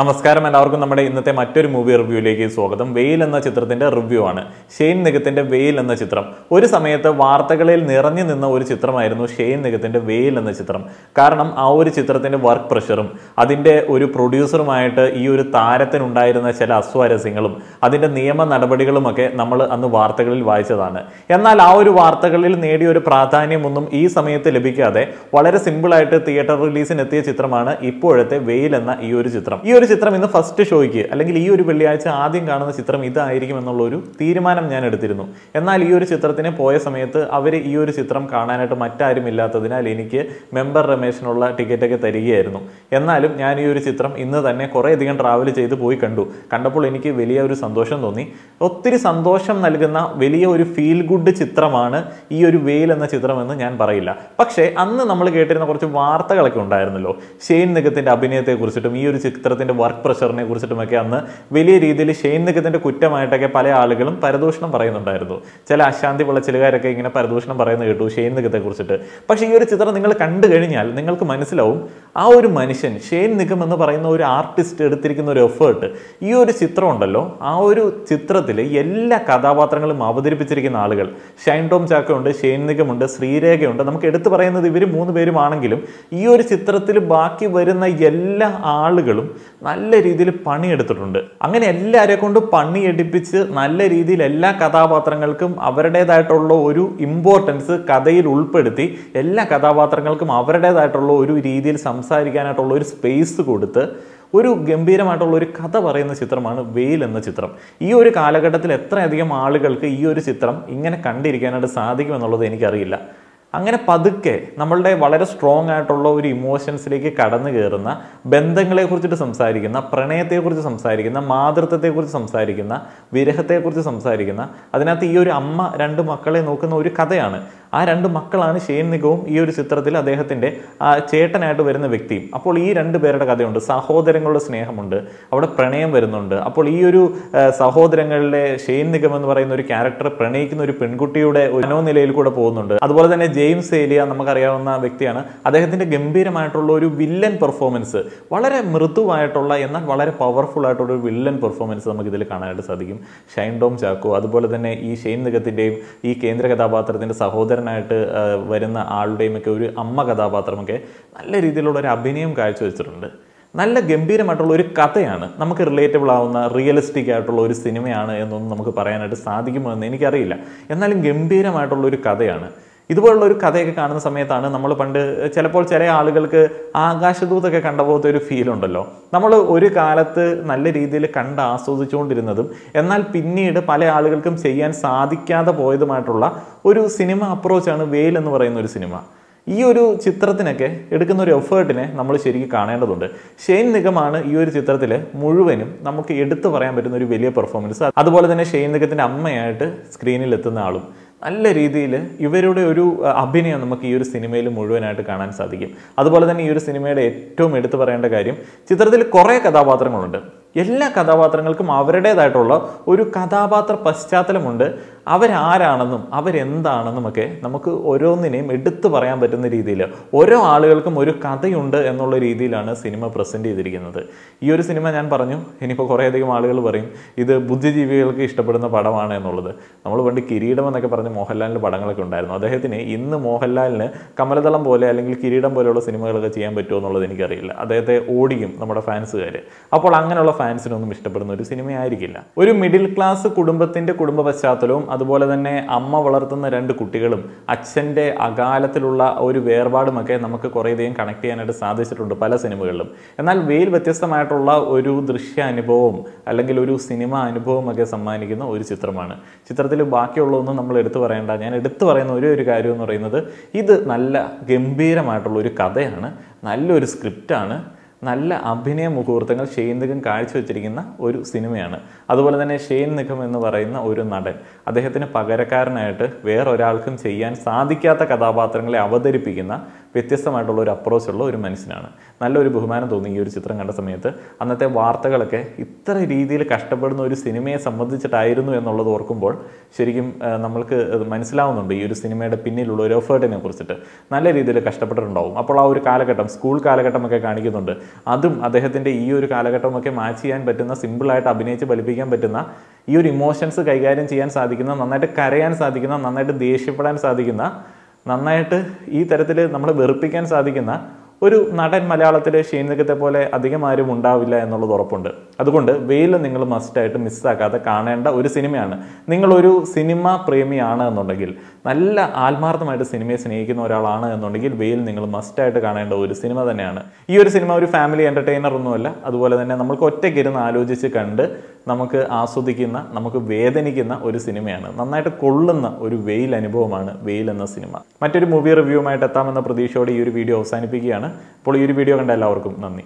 നമസ്കാരം എല്ലാവർക്കും നമ്മുടെ ഇന്നത്തെ മറ്റൊരു മൂവി റിവ്യൂയിലേക്ക് സ്വാഗതം വെയിൽ എന്ന ചിത്രത്തിന്റെ റിവ്യൂ ആണ് ഷെയ്ൻ നിഗത്തിന്റെ വെയിൽ എന്ന ചിത്രം ഒരു സമയത്ത് വാർത്തകളിൽ നിറഞ്ഞു നിന്ന ഒരു ചിത്രമായിരുന്നു ഷെയ്ൻ നിഗത്തിന്റെ വെയിൽ എന്ന ചിത്രം കാരണം ആ ഒരു ചിത്രത്തിന്റെ വർക്ക് പ്രഷറും അതിന്റെ ഒരു പ്രൊഡ്യൂസറുമായിട്ട് ഈ ഒരു താരത്തിനുണ്ടായിരുന്ന ചില അസ്വാരസ്യങ്ങളും അതിന്റെ നിയമ നടപടികളുമൊക്കെ നമ്മൾ അന്ന് വാർത്തകളിൽ വായിച്ചതാണ് എന്നാൽ ആ ഒരു വാർത്തകളിൽ നേടിയ ഒരു പ്രാധാന്യമൊന്നും ഈ സമയത്ത് ലഭിക്കാതെ വളരെ സിമ്പിളായിട്ട് തിയേറ്റർ റിലീസിനെത്തിയ ചിത്രമാണ് ഇപ്പോഴത്തെ വെയിൽ എന്ന ഈ ഒരു ചിത്രം ഈ ഒരു ചിത്രം ഇന്ന് ഫസ്റ്റ് ഷോയ്ക്ക് അല്ലെങ്കിൽ ഈ ഒരു വെള്ളിയാഴ്ച ആദ്യം കാണുന്ന ചിത്രം ഇതായിരിക്കും എന്നുള്ളൊരു തീരുമാനം ഞാൻ എടുത്തിരുന്നു എന്നാൽ ഈ ഒരു ചിത്രത്തിന് പോയ സമയത്ത് അവർ ഈ ഒരു ചിത്രം കാണാനായിട്ട് മറ്റാരും ഇല്ലാത്തതിനാൽ എനിക്ക് മെമ്പർ രമേശിനുള്ള ടിക്കറ്റൊക്കെ തരികയായിരുന്നു എന്നാലും ഞാൻ ഈ ഒരു ചിത്രം ഇന്ന് തന്നെ കുറേയധികം ട്രാവൽ ചെയ്ത് പോയി കണ്ടു കണ്ടപ്പോൾ എനിക്ക് വലിയ ഒരു സന്തോഷം തോന്നി ഒത്തിരി സന്തോഷം നൽകുന്ന വലിയ ഒരു ഫീൽ ഗുഡ് ചിത്രമാണ് ഈ ഒരു വെയിൽ എന്ന ചിത്രമെന്ന് ഞാൻ പറയില്ല പക്ഷേ അന്ന് നമ്മൾ കേട്ടിരുന്ന കുറച്ച് വാർത്തകളൊക്കെ ഉണ്ടായിരുന്നല്ലോ ഷെയ്ൻ നിഗത്തിൻ്റെ അഭിനയത്തെക്കുറിച്ചിട്ടും ഈ ഒരു ചിത്രത്തിൻ്റെ ആയിട്ട് വർക്ക് പ്രഷറിനെ കുറിച്ചിട്ടുമൊക്കെ അന്ന് വലിയ രീതിയിൽ ഷെയ്നികത്തിൻ്റെ കുറ്റമായിട്ടൊക്കെ പല ആളുകളും പരദൂഷണം പറയുന്നുണ്ടായിരുന്നു ചില അശാന്തി വിളച്ചിലുകാരൊക്കെ ഇങ്ങനെ പരദൂഷണം പറയുന്നത് കേട്ടു ഷെയ്നികത്തെ കുറിച്ചിട്ട് പക്ഷേ ഈ ഒരു ചിത്രം നിങ്ങൾ കണ്ടു കഴിഞ്ഞാൽ നിങ്ങൾക്ക് മനസ്സിലാവും ആ ഒരു മനുഷ്യൻ ഷെയ്ൻ നിഗം എന്ന് പറയുന്ന ഒരു ആർട്ടിസ്റ്റ് എടുത്തിരിക്കുന്ന ഒരു എഫേർട്ട് ഈ ഒരു ചിത്രം ഉണ്ടല്ലോ ആ ഒരു ചിത്രത്തിൽ എല്ലാ കഥാപാത്രങ്ങളും അവതരിപ്പിച്ചിരിക്കുന്ന ആളുകൾ ഷൈൻ ടോം ചാക്ക ഉണ്ട് ഷെയ്ൻ നിഗമുണ്ട് ശ്രീരേഖയുണ്ട് നമുക്ക് എടുത്തു പറയുന്നത് ഇവർ മൂന്ന് പേരുമാണെങ്കിലും ഈ ഒരു ചിത്രത്തിൽ ബാക്കി വരുന്ന എല്ലാ ആളുകളും നല്ല രീതിയിൽ പണിയെടുത്തിട്ടുണ്ട് അങ്ങനെ എല്ലാവരെ കൊണ്ട് പണിയെടുപ്പിച്ച് നല്ല രീതിയിൽ എല്ലാ കഥാപാത്രങ്ങൾക്കും അവരുടേതായിട്ടുള്ള ഒരു ഇമ്പോർട്ടൻസ് കഥയിൽ ഉൾപ്പെടുത്തി എല്ലാ കഥാപാത്രങ്ങൾക്കും അവരുടേതായിട്ടുള്ള ഒരു രീതിയിൽ സം സംസാരിക്കാനായിട്ടുള്ള ഒരു സ്പേസ് കൊടുത്ത് ഒരു ഗംഭീരമായിട്ടുള്ള ഒരു കഥ പറയുന്ന ചിത്രമാണ് വെയിൽ എന്ന ചിത്രം ഈ ഒരു കാലഘട്ടത്തിൽ എത്രയധികം ആളുകൾക്ക് ഈ ഒരു ചിത്രം ഇങ്ങനെ കണ്ടിരിക്കാനായിട്ട് സാധിക്കുമെന്നുള്ളത് എനിക്കറിയില്ല അങ്ങനെ പതുക്കെ നമ്മളുടെ വളരെ സ്ട്രോങ് ആയിട്ടുള്ള ഒരു ഇമോഷൻസിലേക്ക് കടന്നു കയറുന്ന ബന്ധങ്ങളെക്കുറിച്ചിട്ട് സംസാരിക്കുന്ന പ്രണയത്തെക്കുറിച്ച് സംസാരിക്കുന്ന മാതൃത്വത്തെക്കുറിച്ച് സംസാരിക്കുന്ന വിരഹത്തെക്കുറിച്ച് സംസാരിക്കുന്ന അതിനകത്ത് ഈ ഒരു അമ്മ രണ്ട് മക്കളെ നോക്കുന്ന ഒരു കഥയാണ് ആ രണ്ട് മക്കളാണ് ഷെയ്ൻ നിഗവും ഈ ഒരു ചിത്രത്തിൽ അദ്ദേഹത്തിൻ്റെ ചേട്ടനായിട്ട് വരുന്ന വ്യക്തിയും അപ്പോൾ ഈ രണ്ട് പേരുടെ കഥയുണ്ട് സഹോദരങ്ങളുടെ സ്നേഹമുണ്ട് അവിടെ പ്രണയം വരുന്നുണ്ട് അപ്പോൾ ഈ ഒരു സഹോദരങ്ങളിലെ ഷെയ്ൻ നിഗം എന്ന് പറയുന്ന ഒരു ക്യാരക്ടർ പ്രണയിക്കുന്ന ഒരു പെൺകുട്ടിയുടെ മനോനിലയിൽ കൂടെ പോകുന്നുണ്ട് അതുപോലെ തന്നെ ജെയിംസ് ഏലിയ നമുക്കറിയാവുന്ന വ്യക്തിയാണ് അദ്ദേഹത്തിൻ്റെ ഗംഭീരമായിട്ടുള്ള ഒരു വില്ലൻ പെർഫോമൻസ് വളരെ മൃദുവായിട്ടുള്ള എന്നാൽ വളരെ പവർഫുൾ ആയിട്ടുള്ള ഒരു വില്ലൻ പെർഫോമൻസ് നമുക്ക് ഇതിൽ കാണാനായിട്ട് സാധിക്കും ഷൈൻ ഡോം ചാക്കോ അതുപോലെ തന്നെ ഈ ഷെയ്ൻ നിഗത്തിൻ്റെയും ഈ കേന്ദ്ര കഥാപാത്രത്തിൻ്റെ സഹോദരൻ സാധാരണക്കാരനായിട്ട് വരുന്ന ആളുടെയും ഒക്കെ ഒരു അമ്മ കഥാപാത്രമൊക്കെ നല്ല രീതിയിലുള്ള ഒരു അഭിനയം കാഴ്ചവെച്ചിട്ടുണ്ട് നല്ല ഗംഭീരമായിട്ടുള്ള ഒരു കഥയാണ് നമുക്ക് റിലേറ്റബിൾ ആവുന്ന റിയലിസ്റ്റിക് ആയിട്ടുള്ള ഒരു സിനിമയാണ് എന്നൊന്നും നമുക്ക് പറയാനായിട്ട് സാധിക്കുമോ എന്ന് എനിക്കറിയില്ല എന്നാലും ഗംഭീരമായിട്ടുള്ള ഒരു കഥയാണ് ഇതുപോലുള്ള ഒരു കഥയൊക്കെ കാണുന്ന സമയത്താണ് നമ്മൾ പണ്ട് ചിലപ്പോൾ ചില ആളുകൾക്ക് ആകാശദൂതൊക്കെ കണ്ട പോകത്തെ ഒരു ഫീൽ ഉണ്ടല്ലോ നമ്മൾ ഒരു കാലത്ത് നല്ല രീതിയിൽ കണ്ട് ആസ്വദിച്ചുകൊണ്ടിരുന്നതും എന്നാൽ പിന്നീട് പല ആളുകൾക്കും ചെയ്യാൻ സാധിക്കാതെ പോയതുമായിട്ടുള്ള ഒരു സിനിമ അപ്രോച്ചാണ് വെയിൽ എന്ന് പറയുന്ന ഒരു സിനിമ ഈ ഒരു ചിത്രത്തിനൊക്കെ എടുക്കുന്ന ഒരു എഫേർട്ടിനെ നമ്മൾ ശരിക്കും കാണേണ്ടതുണ്ട് ഷെയ്ൻ നിഗമാണ് ഈ ഒരു ചിത്രത്തിൽ മുഴുവനും നമുക്ക് എടുത്തു പറയാൻ പറ്റുന്ന ഒരു വലിയ പെർഫോമൻസ് അതുപോലെ തന്നെ ഷെയ്ൻ നിഗത്തിൻ്റെ അമ്മയായിട്ട് സ്ക്രീനിൽ എത്തുന്ന ആളും നല്ല രീതിയിൽ ഇവരുടെ ഒരു അഭിനയം നമുക്ക് ഈ ഒരു സിനിമയിൽ മുഴുവനായിട്ട് കാണാൻ സാധിക്കും അതുപോലെ തന്നെ ഈ ഒരു സിനിമയുടെ ഏറ്റവും എടുത്തു പറയേണ്ട കാര്യം ചിത്രത്തിൽ കുറേ കഥാപാത്രങ്ങളുണ്ട് എല്ലാ കഥാപാത്രങ്ങൾക്കും അവരുടേതായിട്ടുള്ള ഒരു കഥാപാത്ര പശ്ചാത്തലമുണ്ട് അവരാരാണെന്നും അവരെന്താണെന്നും ഒക്കെ നമുക്ക് ഓരോന്നിനെയും എടുത്തു പറയാൻ പറ്റുന്ന രീതിയിൽ ഓരോ ആളുകൾക്കും ഒരു കഥയുണ്ട് എന്നുള്ള രീതിയിലാണ് സിനിമ പ്രസൻറ്റ് ചെയ്തിരിക്കുന്നത് ഈ ഒരു സിനിമ ഞാൻ പറഞ്ഞു ഇനിയിപ്പോൾ കുറേയധികം ആളുകൾ പറയും ഇത് ബുദ്ധിജീവികൾക്ക് ഇഷ്ടപ്പെടുന്ന പടമാണ് എന്നുള്ളത് നമ്മൾ പണ്ട് കിരീടം എന്നൊക്കെ പറഞ്ഞ് മോഹൻലാലിൻ്റെ പടങ്ങളൊക്കെ ഉണ്ടായിരുന്നു അദ്ദേഹത്തിന് ഇന്ന് മോഹൻലാലിന് കമലതളം പോലെ അല്ലെങ്കിൽ കിരീടം പോലെയുള്ള സിനിമകളൊക്കെ ചെയ്യാൻ പറ്റുമോ എന്നുള്ളത് എനിക്കറിയില്ല അദ്ദേഹത്തെ ഓടിക്കും നമ്മുടെ ഫാൻസുകാർ അപ്പോൾ അങ്ങനെയുള്ള ഫാൻസിനൊന്നും ഇഷ്ടപ്പെടുന്ന ഒരു സിനിമയായിരിക്കില്ല ഒരു മിഡിൽ ക്ലാസ് കുടുംബത്തിന്റെ കുടുംബ പശ്ചാത്തലവും അതുപോലെ തന്നെ അമ്മ വളർത്തുന്ന രണ്ട് കുട്ടികളും അച്ഛൻ്റെ അകാലത്തിലുള്ള ഒരു വേർപാടുമൊക്കെ നമുക്ക് കുറേയധികം കണക്ട് ചെയ്യാനായിട്ട് സാധിച്ചിട്ടുണ്ട് പല സിനിമകളിലും എന്നാൽ വെയിൽ വ്യത്യസ്തമായിട്ടുള്ള ഒരു ദൃശ്യ അനുഭവം അല്ലെങ്കിൽ ഒരു സിനിമ ഒക്കെ സമ്മാനിക്കുന്ന ഒരു ചിത്രമാണ് ചിത്രത്തിൽ ബാക്കിയുള്ളതൊന്നും നമ്മൾ എടുത്തു പറയേണ്ട ഞാൻ എടുത്തു പറയുന്ന ഒരേ ഒരു കാര്യം എന്ന് പറയുന്നത് ഇത് നല്ല ഗംഭീരമായിട്ടുള്ള ഒരു കഥയാണ് നല്ലൊരു സ്ക്രിപ്റ്റാണ് നല്ല അഭിനയ മുഹൂർത്തങ്ങൾ ഷെയ്ൻ നിഗം കാഴ്ചവെച്ചിരിക്കുന്ന ഒരു സിനിമയാണ് അതുപോലെ തന്നെ ഷെയ്ൻ നിഗം എന്ന് പറയുന്ന ഒരു നടൻ അദ്ദേഹത്തിന് പകരക്കാരനായിട്ട് വേറൊരാൾക്കും ചെയ്യാൻ സാധിക്കാത്ത കഥാപാത്രങ്ങളെ അവതരിപ്പിക്കുന്ന വ്യത്യസ്തമായിട്ടുള്ള ഒരു അപ്രോച്ചുള്ള ഒരു മനുഷ്യനാണ് നല്ലൊരു ബഹുമാനം തോന്നി ഈ ഒരു ചിത്രം കണ്ട സമയത്ത് അന്നത്തെ വാർത്തകളൊക്കെ ഇത്ര രീതിയിൽ കഷ്ടപ്പെടുന്ന ഒരു സിനിമയെ സംബന്ധിച്ചിട്ടായിരുന്നു എന്നുള്ളത് ഓർക്കുമ്പോൾ ശരിക്കും നമ്മൾക്ക് മനസ്സിലാവുന്നുണ്ട് ഈ ഒരു സിനിമയുടെ പിന്നിലുള്ള ഒരു എഫേർട്ടിനെ കുറിച്ചിട്ട് നല്ല രീതിയിൽ കഷ്ടപ്പെട്ടിട്ടുണ്ടാവും അപ്പോൾ ആ ഒരു കാലഘട്ടം സ്കൂൾ കാലഘട്ടമൊക്കെ കാണിക്കുന്നുണ്ട് അതും അദ്ദേഹത്തിൻ്റെ ഈ ഒരു കാലഘട്ടമൊക്കെ മാച്ച് ചെയ്യാൻ പറ്റുന്ന സിമ്പിളായിട്ട് അഭിനയിച്ച് ഫലിപ്പിക്കാൻ പറ്റുന്ന ഈ ഒരു ഇമോഷൻസ് കൈകാര്യം ചെയ്യാൻ സാധിക്കുന്ന നന്നായിട്ട് കരയാൻ സാധിക്കുന്ന നന്നായിട്ട് ദേഷ്യപ്പെടാൻ സാധിക്കുന്ന നന്നായിട്ട് ഈ തരത്തിൽ നമ്മളെ വെറുപ്പിക്കാൻ സാധിക്കുന്ന ഒരു നടൻ മലയാളത്തിൽ ഷെയ്നകത്തെ പോലെ അധികം ആരും ഉണ്ടാവില്ല എന്നുള്ളത് ഉറപ്പുണ്ട് അതുകൊണ്ട് വെയിൽ നിങ്ങൾ മസ്റ്റായിട്ട് മിസ്സാക്കാതെ കാണേണ്ട ഒരു സിനിമയാണ് നിങ്ങളൊരു സിനിമ പ്രേമിയാണ് എന്നുണ്ടെങ്കിൽ നല്ല ആത്മാർത്ഥമായിട്ട് സിനിമയെ സ്നേഹിക്കുന്ന ഒരാളാണ് എന്നുണ്ടെങ്കിൽ വെയിൽ നിങ്ങൾ മസ്റ്റായിട്ട് കാണേണ്ട ഒരു സിനിമ തന്നെയാണ് ഈ ഒരു സിനിമ ഒരു ഫാമിലി എൻ്റർടൈനർ ഒന്നുമല്ല അതുപോലെ തന്നെ നമുക്ക് ഒറ്റയ്ക്കിരുന്ന് ആലോചിച്ച് കണ്ട് നമുക്ക് ആസ്വദിക്കുന്ന നമുക്ക് വേദനിക്കുന്ന ഒരു സിനിമയാണ് നന്നായിട്ട് കൊള്ളുന്ന ഒരു വെയിൽ അനുഭവമാണ് വെയിൽ എന്ന സിനിമ മറ്റൊരു മൂവി റിവ്യൂവുമായിട്ട് എത്താമെന്ന പ്രതീക്ഷയോടെ ഈ ഒരു വീഡിയോ അവസാനിപ്പിക്കുകയാണ് അപ്പോൾ ഈ ഒരു വീഡിയോ കണ്ട എല്ലാവർക്കും നന്ദി